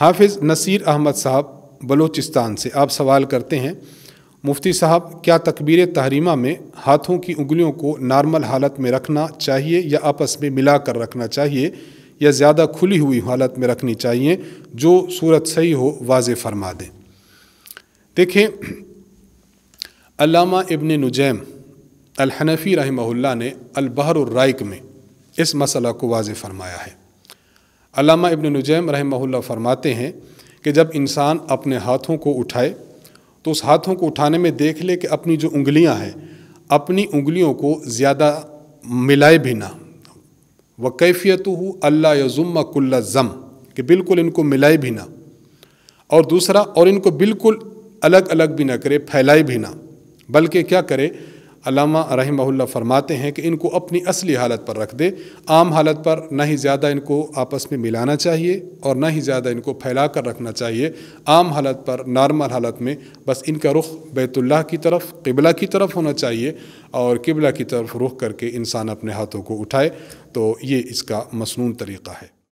हाफिज़ नसीर अहमद साहब बलूचिस्तान से आप सवाल करते हैं मुफ्ती साहब क्या तकबीर तहरीमा में हाथों की उंगलियों को नॉर्मल हालत में रखना चाहिए या आपस में मिला कर रखना चाहिए या ज़्यादा खुली हुई हालत में रखनी चाहिए जो सूरत सही हो वाज फरमा दें देखें अलामा इबन नुजैम अलहनफ़ी रहमल्ला ने अलबहर राइक में इस मसला को वाज फरमाया है अलामा इब्न नजैम रहमहुल्ला फरमाते हैं कि जब इंसान अपने हाथों को उठाए तो उस हाथों को उठाने में देख ले कि अपनी जो उंगलियां हैं अपनी उंगलियों को ज़्यादा मिलाए भी ना व कैफियत हो अल्ला यजुम्मा कुल्ला ज़म कि बिल्कुल इनको मिलाए भी ना और दूसरा और इनको बिल्कुल अलग अलग भी ना करे फैलाए भी ना बल्कि क्या करे अलामा रहमहुल्ला फरमाते हैं कि इनको अपनी असली हालत पर रख दे आम हालत पर ना ही ज़्यादा इनको आपस में मिलाना चाहिए और ना ही ज़्यादा इनको फैला कर रखना चाहिए आम हालत पर नॉर्मल हालत में बस इनका रुख बैतुल्लाह की तरफ किबला की तरफ होना चाहिए और किबला की तरफ रुख करके इंसान अपने हाथों को उठाए तो ये इसका मसनून तरीक़ा है